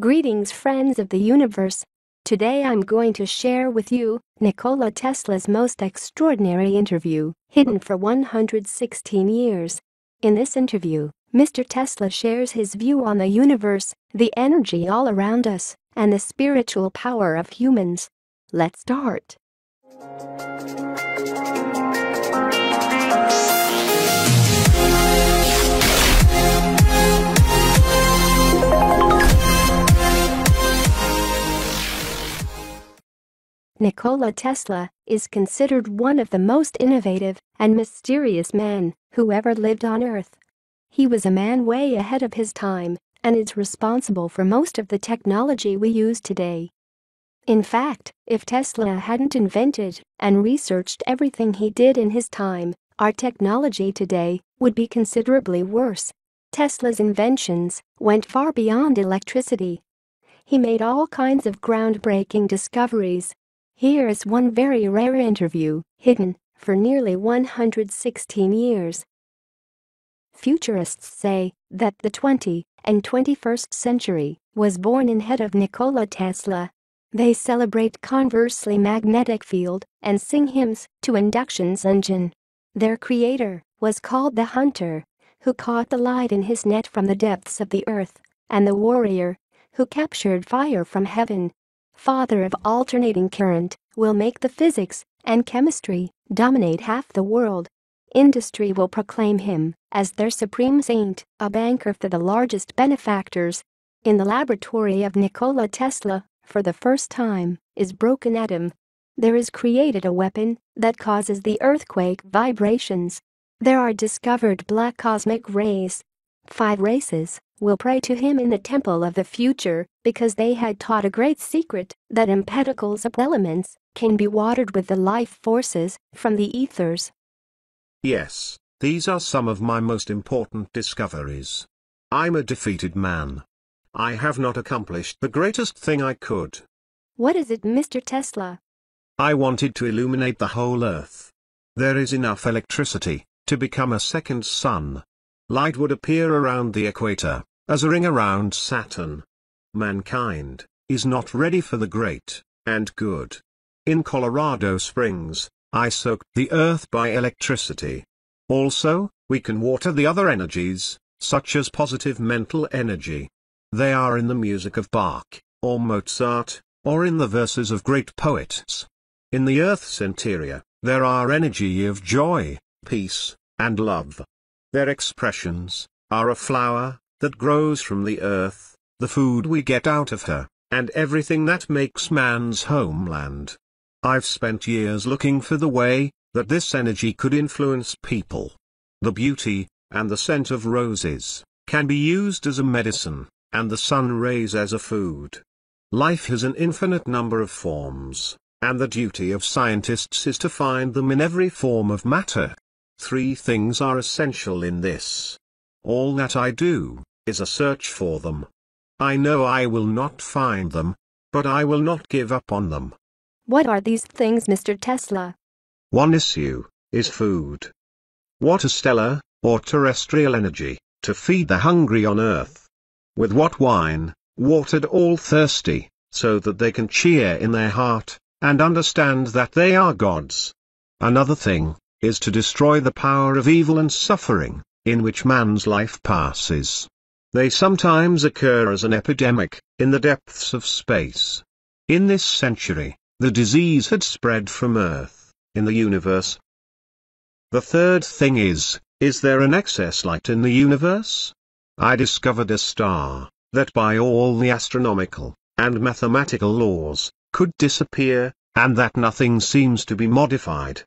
Greetings friends of the universe. Today I'm going to share with you Nikola Tesla's most extraordinary interview, hidden for 116 years. In this interview, Mr. Tesla shares his view on the universe, the energy all around us, and the spiritual power of humans. Let's start. Nikola Tesla is considered one of the most innovative and mysterious men who ever lived on Earth. He was a man way ahead of his time and is responsible for most of the technology we use today. In fact, if Tesla hadn't invented and researched everything he did in his time, our technology today would be considerably worse. Tesla's inventions went far beyond electricity. He made all kinds of groundbreaking discoveries here is one very rare interview, hidden for nearly 116 years. Futurists say that the 20 and 21st century was born in head of Nikola Tesla. They celebrate conversely magnetic field and sing hymns to induction's engine. Their creator was called the hunter, who caught the light in his net from the depths of the earth, and the warrior, who captured fire from heaven father of alternating current, will make the physics and chemistry dominate half the world. Industry will proclaim him as their supreme saint, a banker for the largest benefactors. In the laboratory of Nikola Tesla, for the first time, is broken atom. There is created a weapon that causes the earthquake vibrations. There are discovered black cosmic rays five races, will pray to him in the temple of the future, because they had taught a great secret, that impedicles of elements can be watered with the life forces from the ethers. Yes, these are some of my most important discoveries. I'm a defeated man. I have not accomplished the greatest thing I could. What is it, Mr. Tesla? I wanted to illuminate the whole Earth. There is enough electricity to become a second sun light would appear around the equator, as a ring around Saturn. Mankind is not ready for the great and good. In Colorado Springs, I soaked the earth by electricity. Also, we can water the other energies, such as positive mental energy. They are in the music of Bach, or Mozart, or in the verses of great poets. In the earth's interior, there are energy of joy, peace, and love. Their expressions are a flower that grows from the earth, the food we get out of her, and everything that makes man's homeland. I've spent years looking for the way that this energy could influence people. The beauty and the scent of roses can be used as a medicine, and the sun rays as a food. Life has an infinite number of forms, and the duty of scientists is to find them in every form of matter. Three things are essential in this. All that I do, is a search for them. I know I will not find them, but I will not give up on them. What are these things, Mr. Tesla? One issue is food. What stellar, or terrestrial energy, to feed the hungry on earth? With what wine, watered all thirsty, so that they can cheer in their heart, and understand that they are gods. Another thing, is to destroy the power of evil and suffering, in which man's life passes. They sometimes occur as an epidemic, in the depths of space. In this century, the disease had spread from Earth, in the universe. The third thing is, is there an excess light in the universe? I discovered a star, that by all the astronomical, and mathematical laws, could disappear, and that nothing seems to be modified,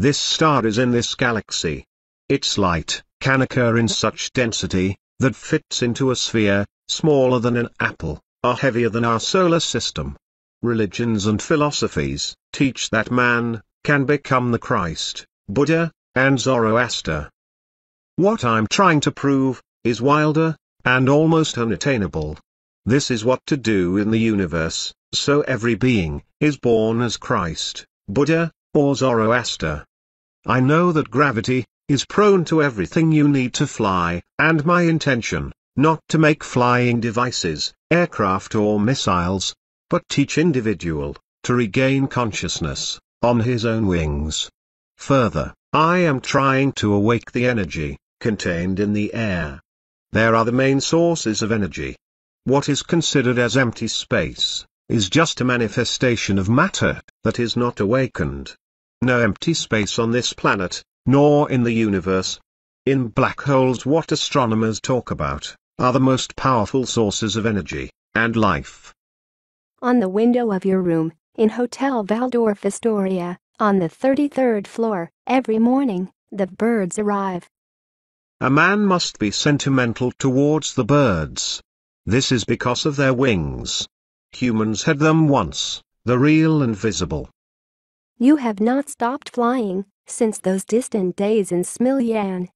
this star is in this galaxy. Its light can occur in such density that fits into a sphere, smaller than an apple, are heavier than our solar system. Religions and philosophies teach that man can become the Christ, Buddha, and Zoroaster. What I'm trying to prove is wilder and almost unattainable. This is what to do in the universe, so every being is born as Christ, Buddha, or Zoroaster. I know that gravity is prone to everything you need to fly, and my intention, not to make flying devices, aircraft or missiles, but teach individual, to regain consciousness, on his own wings. Further, I am trying to awake the energy, contained in the air. There are the main sources of energy. What is considered as empty space, is just a manifestation of matter, that is not awakened no empty space on this planet, nor in the universe. In black holes what astronomers talk about, are the most powerful sources of energy, and life. On the window of your room, in Hotel Valdorf Astoria, on the 33rd floor, every morning, the birds arrive. A man must be sentimental towards the birds. This is because of their wings. Humans had them once, the real and visible. You have not stopped flying since those distant days in Smiljan.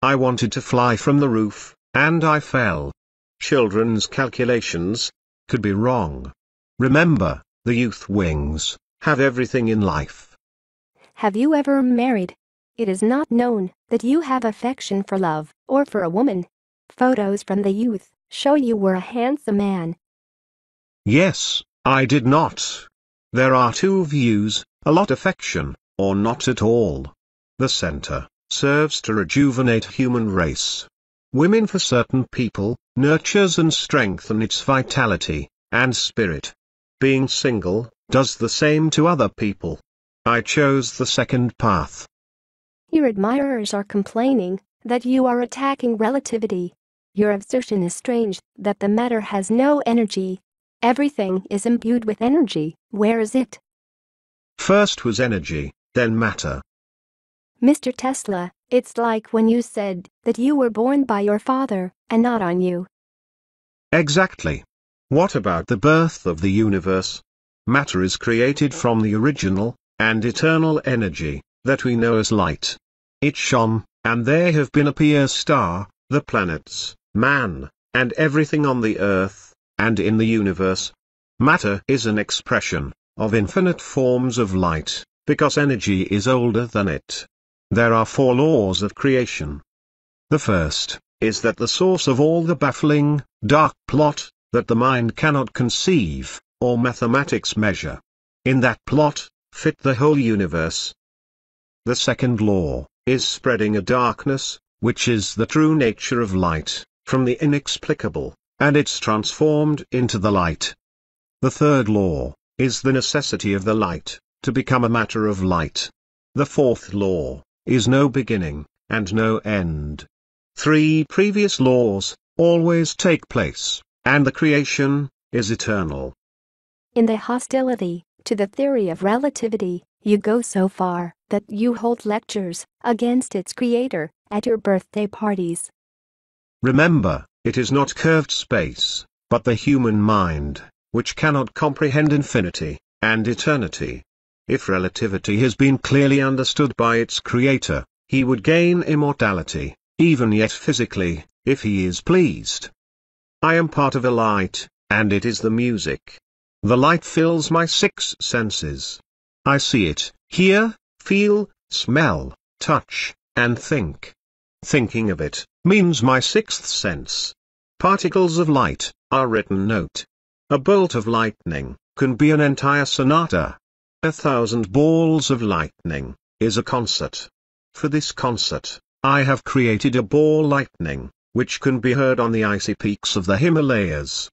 I wanted to fly from the roof, and I fell. Children's calculations could be wrong. Remember, the youth wings have everything in life. Have you ever married? It is not known that you have affection for love or for a woman. Photos from the youth show you were a handsome man. Yes, I did not. There are two views, a lot affection, or not at all. The center serves to rejuvenate human race. Women for certain people, nurtures and strengthen its vitality, and spirit. Being single, does the same to other people. I chose the second path. Your admirers are complaining that you are attacking relativity. Your assertion is strange that the matter has no energy Everything is imbued with energy, where is it? First was energy, then matter. Mr. Tesla, it's like when you said that you were born by your father, and not on you. Exactly. What about the birth of the universe? Matter is created from the original, and eternal energy, that we know as light. It shone, and there have been a pure star, the planets, man, and everything on the earth, and in the universe. Matter is an expression of infinite forms of light, because energy is older than it. There are four laws of creation. The first is that the source of all the baffling, dark plot, that the mind cannot conceive, or mathematics measure. In that plot, fit the whole universe. The second law is spreading a darkness, which is the true nature of light, from the inexplicable, and it's transformed into the light. The third law is the necessity of the light to become a matter of light. The fourth law is no beginning and no end. Three previous laws always take place, and the creation is eternal. In the hostility to the theory of relativity, you go so far that you hold lectures against its creator at your birthday parties. Remember, it is not curved space, but the human mind, which cannot comprehend infinity, and eternity. If relativity has been clearly understood by its creator, he would gain immortality, even yet physically, if he is pleased. I am part of a light, and it is the music. The light fills my six senses. I see it, hear, feel, smell, touch, and think thinking of it, means my sixth sense. Particles of light, are written note. A bolt of lightning, can be an entire sonata. A thousand balls of lightning, is a concert. For this concert, I have created a ball lightning, which can be heard on the icy peaks of the Himalayas.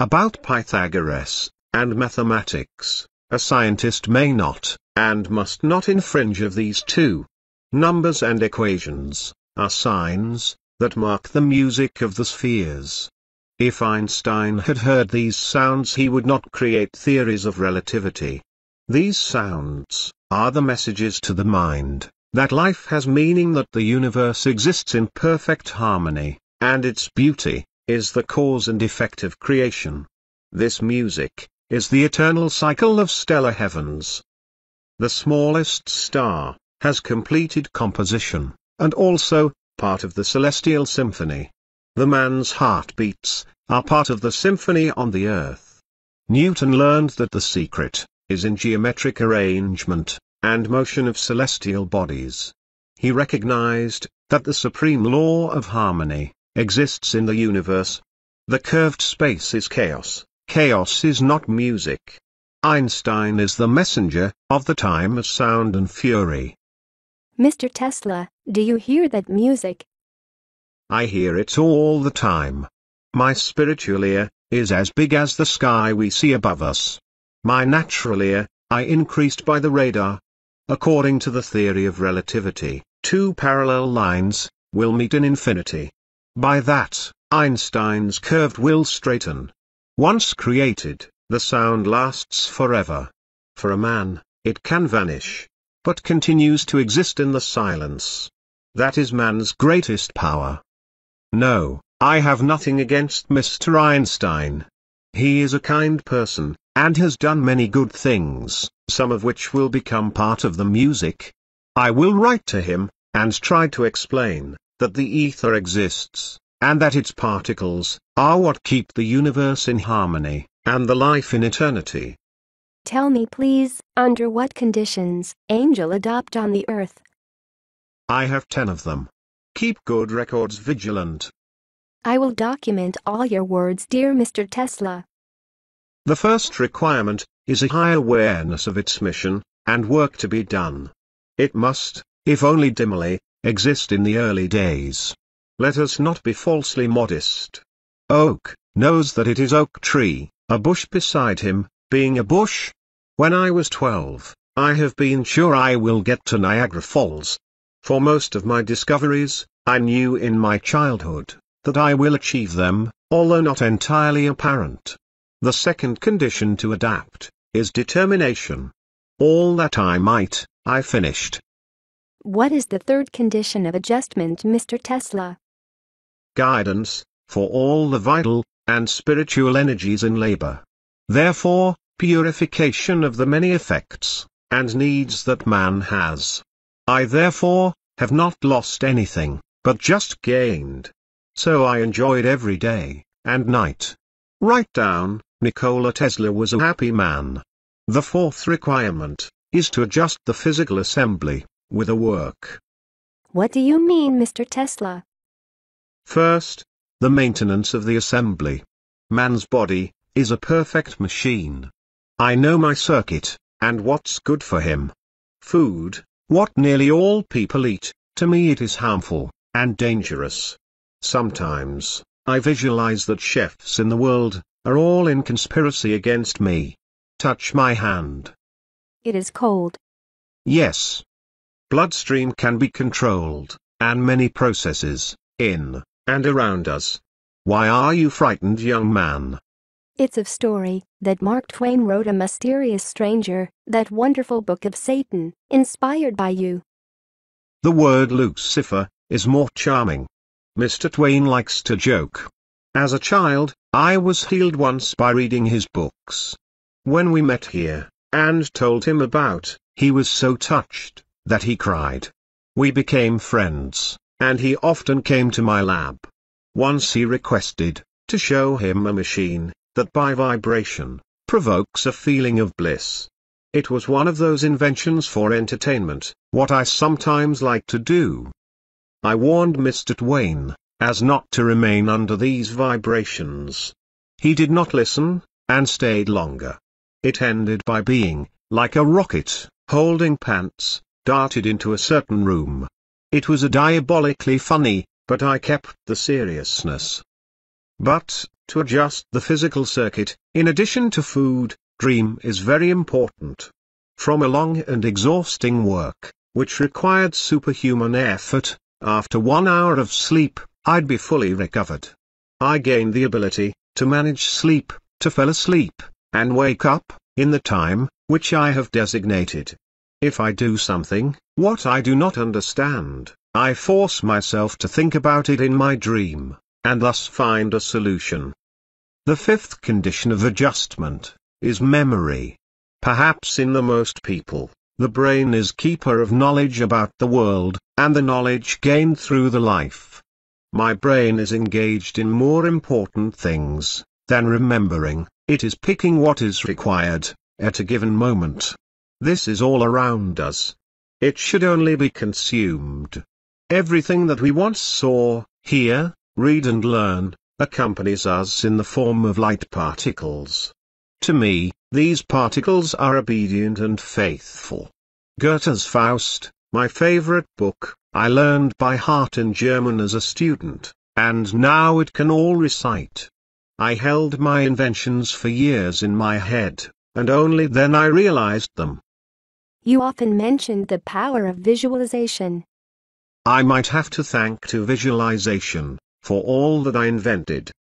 About Pythagoras, and mathematics, a scientist may not, and must not infringe of these two numbers and equations are signs that mark the music of the spheres. If Einstein had heard these sounds he would not create theories of relativity. These sounds are the messages to the mind that life has meaning that the universe exists in perfect harmony, and its beauty is the cause and effect of creation. This music is the eternal cycle of stellar heavens. The smallest star has completed composition and also, part of the celestial symphony. The man's heartbeats are part of the symphony on the earth. Newton learned that the secret is in geometric arrangement and motion of celestial bodies. He recognized that the supreme law of harmony exists in the universe. The curved space is chaos, chaos is not music. Einstein is the messenger of the time of sound and fury. Mr. Tesla, do you hear that music? I hear it all the time. My spiritual ear is as big as the sky we see above us. My natural ear, I increased by the radar. According to the theory of relativity, two parallel lines will meet in infinity. By that, Einstein's curved will straighten. Once created, the sound lasts forever. For a man, it can vanish but continues to exist in the silence. That is man's greatest power. No, I have nothing against Mr. Einstein. He is a kind person, and has done many good things, some of which will become part of the music. I will write to him, and try to explain, that the ether exists, and that its particles, are what keep the universe in harmony, and the life in eternity. Tell me please, under what conditions, angel adopt on the earth? I have ten of them. Keep good records vigilant. I will document all your words dear Mr. Tesla. The first requirement is a high awareness of its mission, and work to be done. It must, if only dimly, exist in the early days. Let us not be falsely modest. Oak knows that it is oak tree, a bush beside him, being a bush. When I was 12, I have been sure I will get to Niagara Falls. For most of my discoveries, I knew in my childhood, that I will achieve them, although not entirely apparent. The second condition to adapt, is determination. All that I might, I finished. What is the third condition of adjustment, Mr. Tesla? Guidance, for all the vital, and spiritual energies in labor. Therefore, purification of the many effects, and needs that man has. I therefore, have not lost anything, but just gained. So I enjoyed every day, and night. Write down, Nikola Tesla was a happy man. The fourth requirement, is to adjust the physical assembly, with a work. What do you mean Mr. Tesla? First, the maintenance of the assembly. Man's body, is a perfect machine, I know my circuit, and what's good for him. Food, what nearly all people eat, to me it is harmful, and dangerous. Sometimes, I visualize that chefs in the world, are all in conspiracy against me. Touch my hand. It is cold. Yes. Bloodstream can be controlled, and many processes, in, and around us. Why are you frightened young man? It's a story that Mark Twain wrote A Mysterious Stranger, that wonderful book of Satan, inspired by you. The word Lucifer is more charming. Mr. Twain likes to joke. As a child, I was healed once by reading his books. When we met here, and told him about, he was so touched, that he cried. We became friends, and he often came to my lab. Once he requested, to show him a machine, that by vibration, provokes a feeling of bliss. It was one of those inventions for entertainment, what I sometimes like to do. I warned Mr. Twain, as not to remain under these vibrations. He did not listen, and stayed longer. It ended by being, like a rocket, holding pants, darted into a certain room. It was a diabolically funny, but I kept the seriousness. But, to adjust the physical circuit, in addition to food, dream is very important. From a long and exhausting work, which required superhuman effort, after one hour of sleep, I'd be fully recovered. I gained the ability to manage sleep, to fall asleep, and wake up, in the time which I have designated. If I do something, what I do not understand, I force myself to think about it in my dream and thus find a solution. The fifth condition of adjustment is memory. Perhaps in the most people, the brain is keeper of knowledge about the world, and the knowledge gained through the life. My brain is engaged in more important things than remembering, it is picking what is required at a given moment. This is all around us. It should only be consumed. Everything that we once saw, hear, read and learn, accompanies us in the form of light particles. To me, these particles are obedient and faithful. Goethe's Faust, my favorite book, I learned by heart in German as a student, and now it can all recite. I held my inventions for years in my head, and only then I realized them. You often mentioned the power of visualization. I might have to thank to visualization for all that I invented.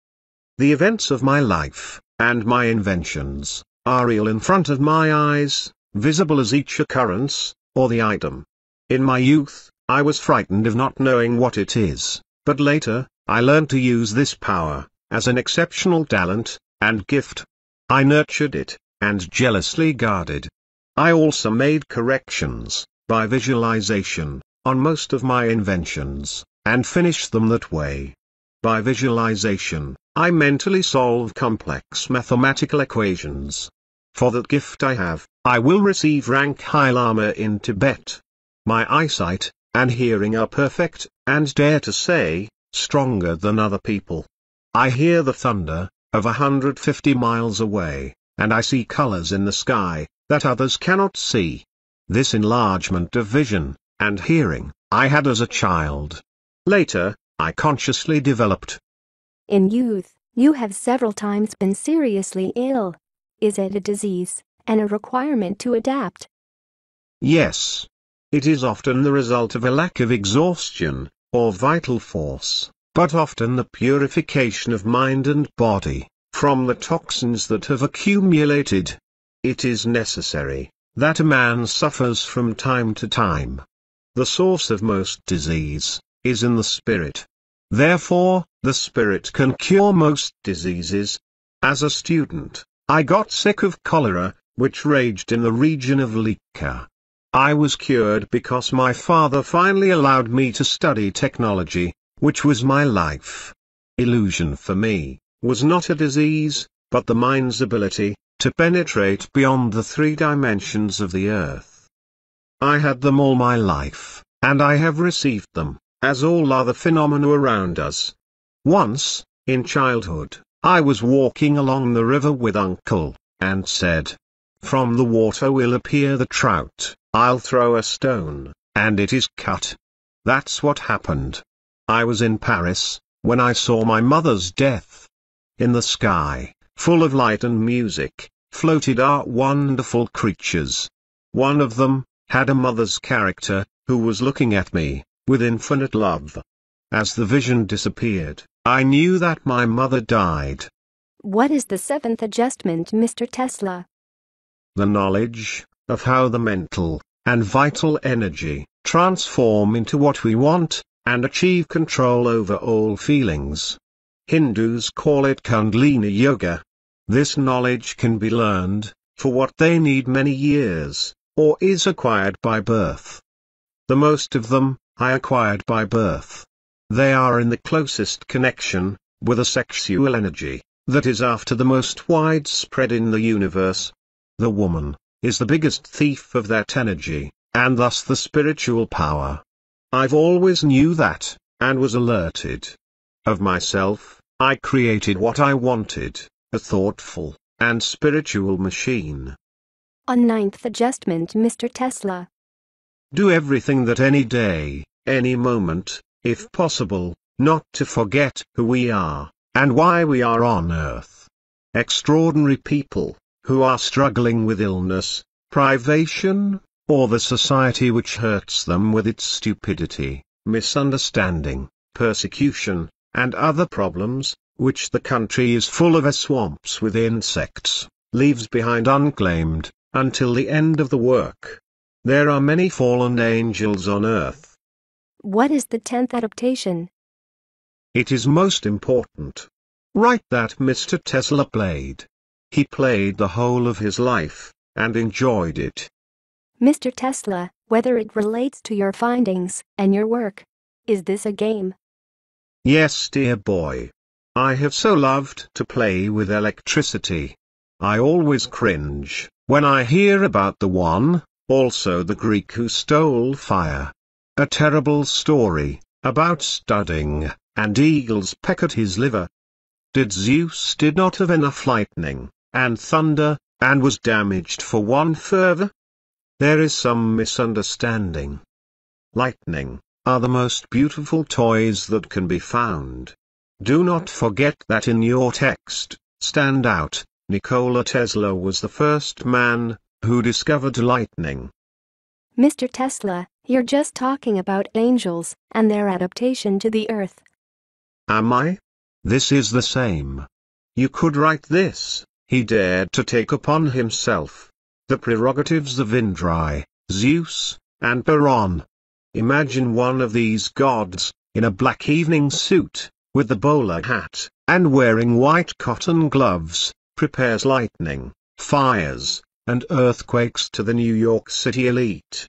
The events of my life, and my inventions, are real in front of my eyes, visible as each occurrence, or the item. In my youth, I was frightened of not knowing what it is, but later, I learned to use this power, as an exceptional talent, and gift. I nurtured it, and jealously guarded. I also made corrections, by visualization, on most of my inventions, and finished them that way. By visualization, I mentally solve complex mathematical equations. For that gift I have, I will receive rank High Lama in Tibet. My eyesight and hearing are perfect, and dare to say, stronger than other people. I hear the thunder, of a 150 miles away, and I see colors in the sky, that others cannot see. This enlargement of vision, and hearing, I had as a child. Later, I consciously developed. In youth, you have several times been seriously ill. Is it a disease and a requirement to adapt? Yes. It is often the result of a lack of exhaustion, or vital force, but often the purification of mind and body, from the toxins that have accumulated. It is necessary, that a man suffers from time to time. The source of most disease, is in the spirit. Therefore, the Spirit can cure most diseases. As a student, I got sick of cholera, which raged in the region of Lika. I was cured because my father finally allowed me to study technology, which was my life. Illusion for me, was not a disease, but the mind's ability, to penetrate beyond the three dimensions of the earth. I had them all my life, and I have received them as all other phenomena around us. Once, in childhood, I was walking along the river with uncle, and said, From the water will appear the trout, I'll throw a stone, and it is cut. That's what happened. I was in Paris, when I saw my mother's death. In the sky, full of light and music, floated our wonderful creatures. One of them, had a mother's character, who was looking at me, with infinite love. As the vision disappeared, I knew that my mother died. What is the seventh adjustment, Mr. Tesla? The knowledge of how the mental and vital energy transform into what we want and achieve control over all feelings. Hindus call it Kundalini Yoga. This knowledge can be learned, for what they need many years, or is acquired by birth. The most of them, I acquired by birth. They are in the closest connection, with a sexual energy, that is after the most widespread in the universe. The woman, is the biggest thief of that energy, and thus the spiritual power. I've always knew that, and was alerted. Of myself, I created what I wanted, a thoughtful, and spiritual machine. On ninth adjustment Mr. Tesla, do everything that any day, any moment, if possible, not to forget who we are, and why we are on earth. Extraordinary people, who are struggling with illness, privation, or the society which hurts them with its stupidity, misunderstanding, persecution, and other problems, which the country is full of as swamps with insects, leaves behind unclaimed, until the end of the work. There are many fallen angels on earth. What is the tenth adaptation? It is most important. Write that Mr. Tesla played. He played the whole of his life, and enjoyed it. Mr. Tesla, whether it relates to your findings and your work. Is this a game? Yes, dear boy. I have so loved to play with electricity. I always cringe when I hear about the one also the Greek who stole fire. A terrible story, about studding, and eagles peck at his liver. Did Zeus did not have enough lightning, and thunder, and was damaged for one further? There is some misunderstanding. Lightning, are the most beautiful toys that can be found. Do not forget that in your text, stand out, Nikola Tesla was the first man, who discovered lightning. Mr. Tesla, you're just talking about angels and their adaptation to the Earth. Am I? This is the same. You could write this, he dared to take upon himself the prerogatives of Indra, Zeus, and Peron. Imagine one of these gods, in a black evening suit, with the bowler hat, and wearing white cotton gloves, prepares lightning, fires, and earthquakes to the New York City elite.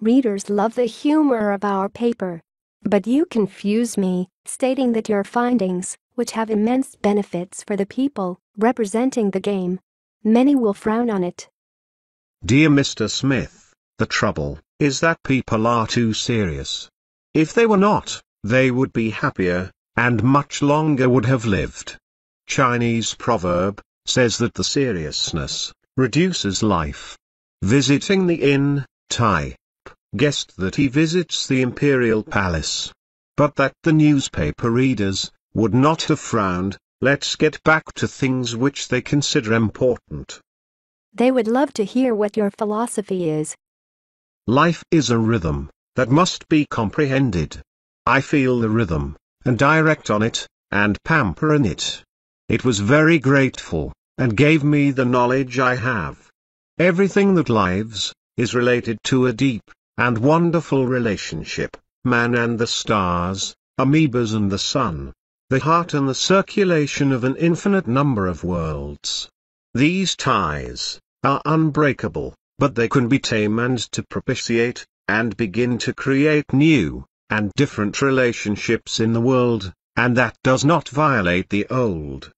Readers love the humor of our paper. But you confuse me, stating that your findings, which have immense benefits for the people representing the game, many will frown on it. Dear Mr. Smith, the trouble is that people are too serious. If they were not, they would be happier, and much longer would have lived. Chinese proverb says that the seriousness reduces life. Visiting the inn, type, guessed that he visits the imperial palace. But that the newspaper readers, would not have frowned, let's get back to things which they consider important. They would love to hear what your philosophy is. Life is a rhythm, that must be comprehended. I feel the rhythm, and direct on it, and pamper in it. It was very grateful, and gave me the knowledge I have. Everything that lives, is related to a deep, and wonderful relationship, man and the stars, amoebas and the sun, the heart and the circulation of an infinite number of worlds. These ties, are unbreakable, but they can be tame and to propitiate, and begin to create new, and different relationships in the world, and that does not violate the old.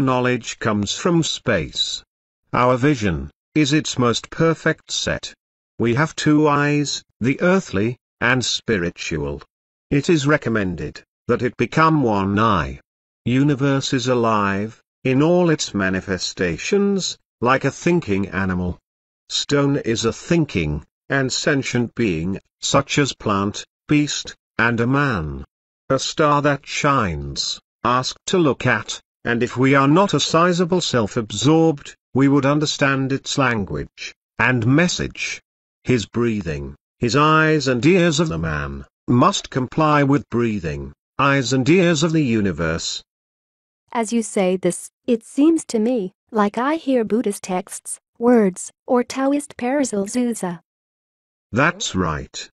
Knowledge comes from space. Our vision is its most perfect set. We have two eyes, the earthly and spiritual. It is recommended that it become one eye. Universe is alive, in all its manifestations, like a thinking animal. Stone is a thinking and sentient being, such as plant, beast, and a man. A star that shines, ask to look at, and if we are not a sizable self-absorbed, we would understand its language, and message. His breathing, his eyes and ears of the man, must comply with breathing, eyes and ears of the universe. As you say this, it seems to me, like I hear Buddhist texts, words, or Taoist Paracelsusa. That's right.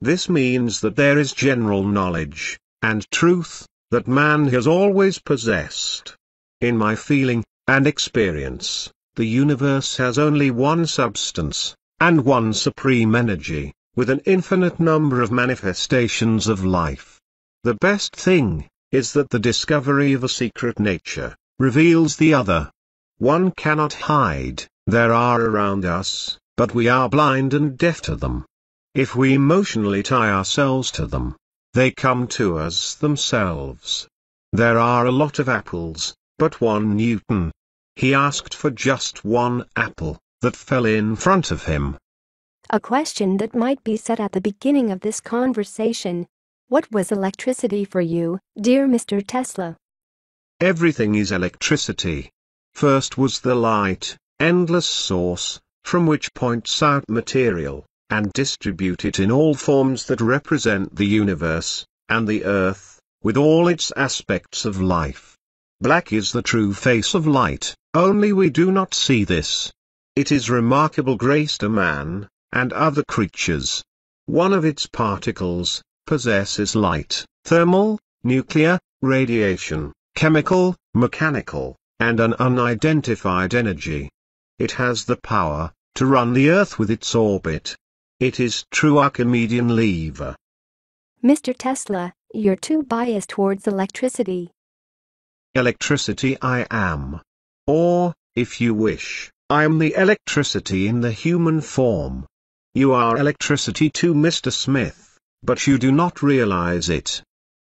This means that there is general knowledge, and truth, that man has always possessed. In my feeling, and experience, the universe has only one substance, and one supreme energy, with an infinite number of manifestations of life. The best thing, is that the discovery of a secret nature, reveals the other. One cannot hide, there are around us, but we are blind and deaf to them. If we emotionally tie ourselves to them, they come to us themselves. There are a lot of apples, but one Newton. He asked for just one apple that fell in front of him. A question that might be set at the beginning of this conversation. What was electricity for you, dear Mr. Tesla? Everything is electricity. First was the light, endless source, from which points out material, and distribute it in all forms that represent the universe, and the earth, with all its aspects of life. Black is the true face of light, only we do not see this. It is remarkable grace to man, and other creatures. One of its particles, possesses light, thermal, nuclear, radiation, chemical, mechanical, and an unidentified energy. It has the power, to run the Earth with its orbit. It is true Archimedean lever. Mr. Tesla, you're too biased towards electricity electricity I am. Or, if you wish, I am the electricity in the human form. You are electricity to Mr. Smith, but you do not realize it.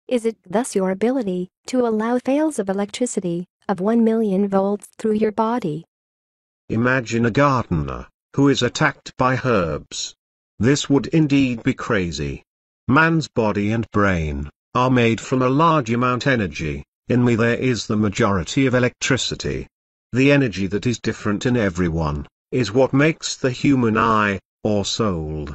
Is it thus your ability to allow fails of electricity of 1 million volts through your body? Imagine a gardener who is attacked by herbs. This would indeed be crazy. Man's body and brain are made from a large amount energy. In me there is the majority of electricity. The energy that is different in everyone, is what makes the human eye or soul.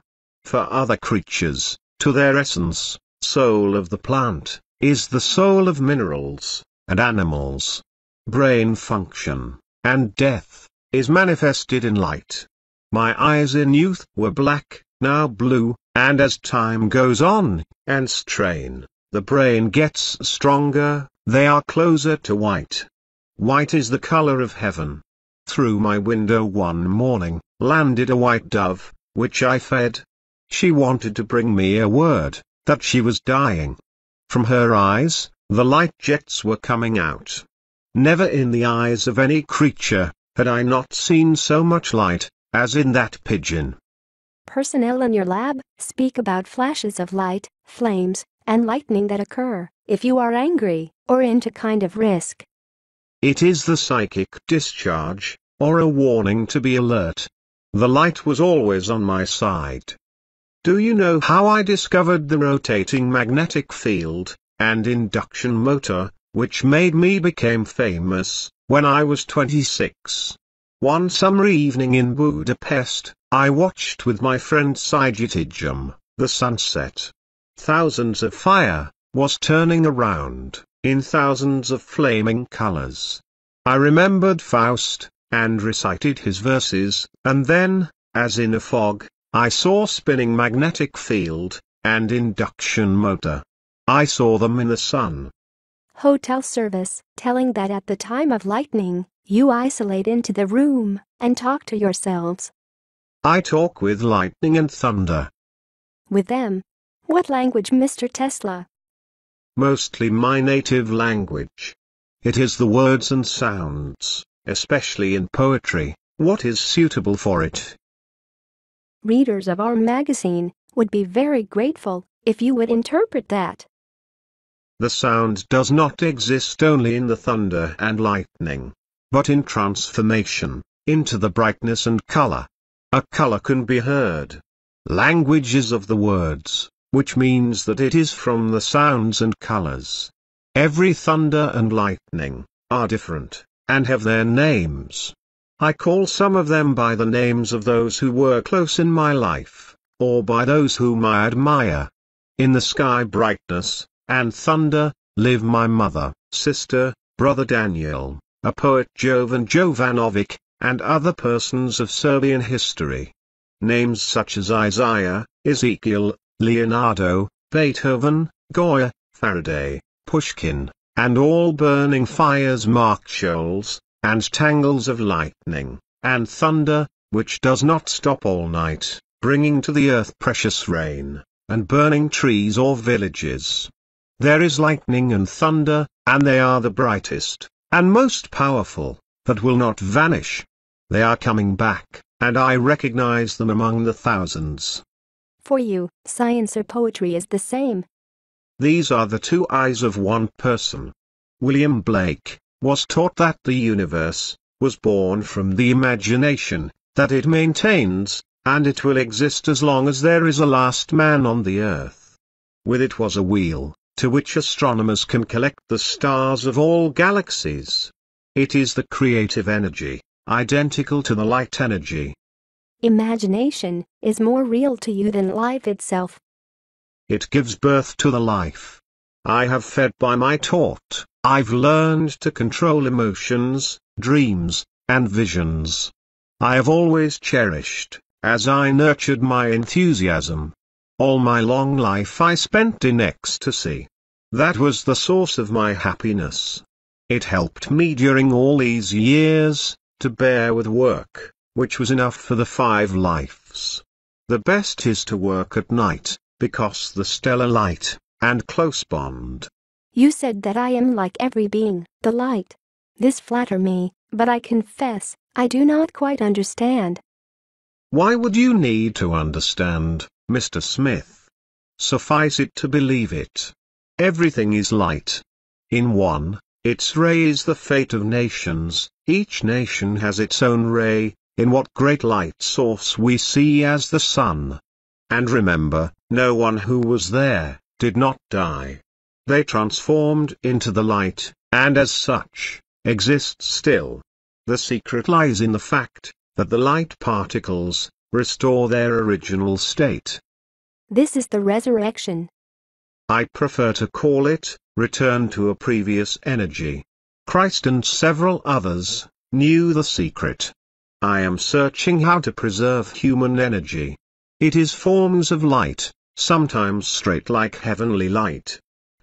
For other creatures, to their essence, soul of the plant, is the soul of minerals, and animals. Brain function, and death, is manifested in light. My eyes in youth were black, now blue, and as time goes on, and strain, the brain gets stronger, they are closer to white. White is the color of heaven. Through my window one morning, landed a white dove, which I fed. She wanted to bring me a word, that she was dying. From her eyes, the light jets were coming out. Never in the eyes of any creature, had I not seen so much light, as in that pigeon. Personnel in your lab, speak about flashes of light, flames, and lightning that occur if you are angry, or into kind of risk. It is the psychic discharge, or a warning to be alert. The light was always on my side. Do you know how I discovered the rotating magnetic field, and induction motor, which made me became famous, when I was 26? One summer evening in Budapest, I watched with my friend Sajitijam, the sunset. Thousands of fire, was turning around, in thousands of flaming colors. I remembered Faust, and recited his verses, and then, as in a fog, I saw spinning magnetic field, and induction motor. I saw them in the sun. Hotel service, telling that at the time of lightning, you isolate into the room, and talk to yourselves. I talk with lightning and thunder. With them. What language Mr. Tesla? mostly my native language. It is the words and sounds, especially in poetry, what is suitable for it. Readers of our magazine would be very grateful if you would interpret that. The sound does not exist only in the thunder and lightning, but in transformation, into the brightness and color. A color can be heard. Languages of the words which means that it is from the sounds and colors. Every thunder and lightning are different, and have their names. I call some of them by the names of those who were close in my life, or by those whom I admire. In the sky brightness, and thunder, live my mother, sister, brother Daniel, a poet Jovan Jovanovic, and other persons of Serbian history. Names such as Isaiah, Ezekiel, Leonardo, Beethoven, Goya, Faraday, Pushkin, and all burning fires mark shoals, and tangles of lightning, and thunder, which does not stop all night, bringing to the earth precious rain, and burning trees or villages. There is lightning and thunder, and they are the brightest, and most powerful, that will not vanish. They are coming back, and I recognize them among the thousands. For you, science or poetry is the same. These are the two eyes of one person. William Blake was taught that the universe was born from the imagination, that it maintains, and it will exist as long as there is a last man on the earth. With it was a wheel, to which astronomers can collect the stars of all galaxies. It is the creative energy, identical to the light energy, Imagination is more real to you than life itself. It gives birth to the life. I have fed by my taught, I've learned to control emotions, dreams, and visions. I have always cherished, as I nurtured my enthusiasm. All my long life I spent in ecstasy. That was the source of my happiness. It helped me during all these years, to bear with work, which was enough for the five lives. The best is to work at night, because the stellar light, and close bond. You said that I am like every being, the light. This flatter me, but I confess, I do not quite understand. Why would you need to understand, Mr. Smith? Suffice it to believe it. Everything is light. In one, its ray is the fate of nations, each nation has its own ray, in what great light source we see as the sun. And remember, no one who was there, did not die. They transformed into the light, and as such, exist still. The secret lies in the fact, that the light particles, restore their original state. This is the resurrection. I prefer to call it, return to a previous energy. Christ and several others, knew the secret. I am searching how to preserve human energy. It is forms of light, sometimes straight like heavenly light.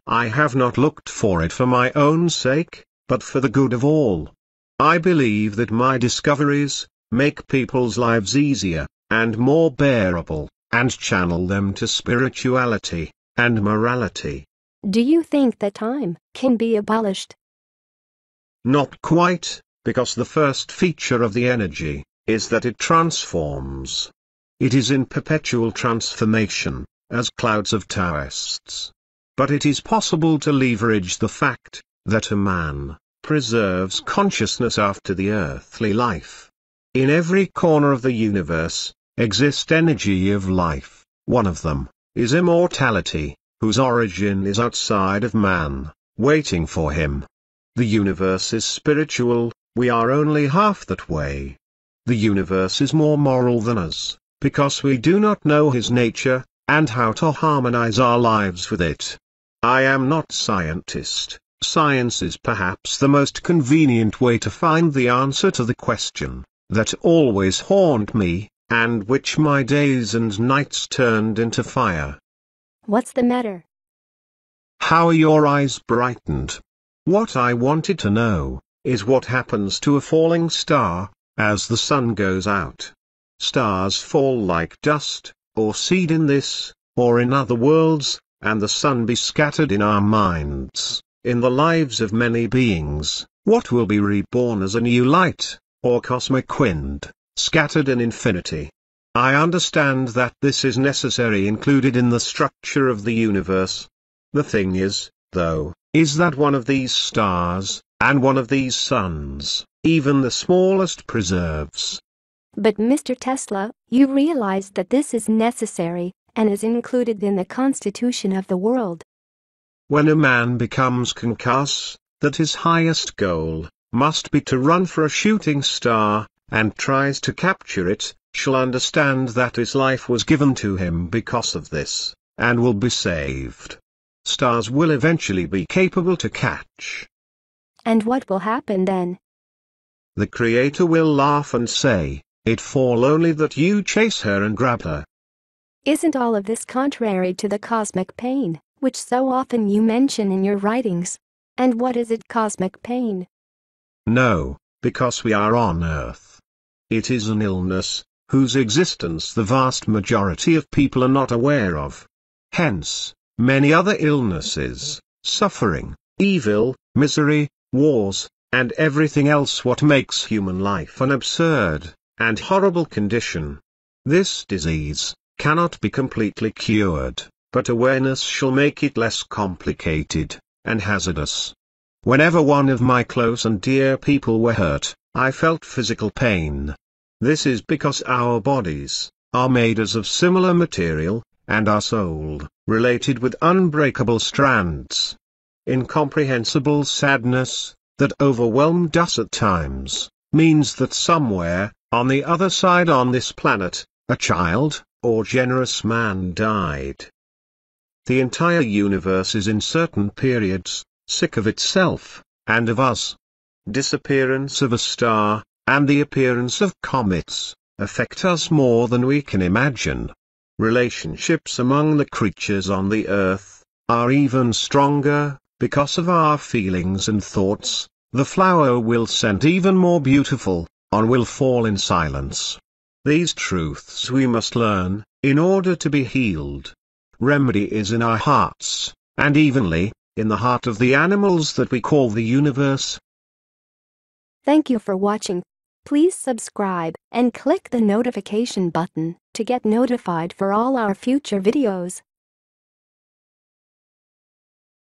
I have not looked for it for my own sake, but for the good of all. I believe that my discoveries, make people's lives easier, and more bearable, and channel them to spirituality, and morality. Do you think that time can be abolished? Not quite, because the first feature of the energy is that it transforms. It is in perpetual transformation, as clouds of Taoists. But it is possible to leverage the fact that a man preserves consciousness after the earthly life. In every corner of the universe exist energy of life, one of them is immortality, whose origin is outside of man, waiting for him. The universe is spiritual, we are only half that way. The universe is more moral than us, because we do not know his nature, and how to harmonize our lives with it. I am not scientist, science is perhaps the most convenient way to find the answer to the question, that always haunt me, and which my days and nights turned into fire. What's the matter? How are your eyes brightened? What I wanted to know is what happens to a falling star, as the sun goes out. Stars fall like dust, or seed in this, or in other worlds, and the sun be scattered in our minds, in the lives of many beings, what will be reborn as a new light, or cosmic wind, scattered in infinity. I understand that this is necessary included in the structure of the universe. The thing is, though, is that one of these stars, and one of these suns, even the smallest preserves. But Mr. Tesla, you realize that this is necessary and is included in the constitution of the world. When a man becomes concuss, that his highest goal must be to run for a shooting star, and tries to capture it, shall understand that his life was given to him because of this, and will be saved. Stars will eventually be capable to catch and what will happen then? The Creator will laugh and say, It fall only that you chase her and grab her. Isn't all of this contrary to the cosmic pain, which so often you mention in your writings? And what is it cosmic pain? No, because we are on Earth. It is an illness, whose existence the vast majority of people are not aware of. Hence, many other illnesses, suffering, evil, misery, wars, and everything else what makes human life an absurd, and horrible condition. This disease, cannot be completely cured, but awareness shall make it less complicated, and hazardous. Whenever one of my close and dear people were hurt, I felt physical pain. This is because our bodies, are made as of similar material, and are soul, related with unbreakable strands incomprehensible sadness, that overwhelmed us at times, means that somewhere, on the other side on this planet, a child, or generous man died. The entire universe is in certain periods, sick of itself, and of us. Disappearance of a star, and the appearance of comets, affect us more than we can imagine. Relationships among the creatures on the earth, are even stronger, because of our feelings and thoughts, the flower will scent even more beautiful, on will fall in silence. These truths we must learn, in order to be healed. Remedy is in our hearts, and evenly, in the heart of the animals that we call the universe. Thank you for watching. Please subscribe and click the notification button to get notified for all our future videos.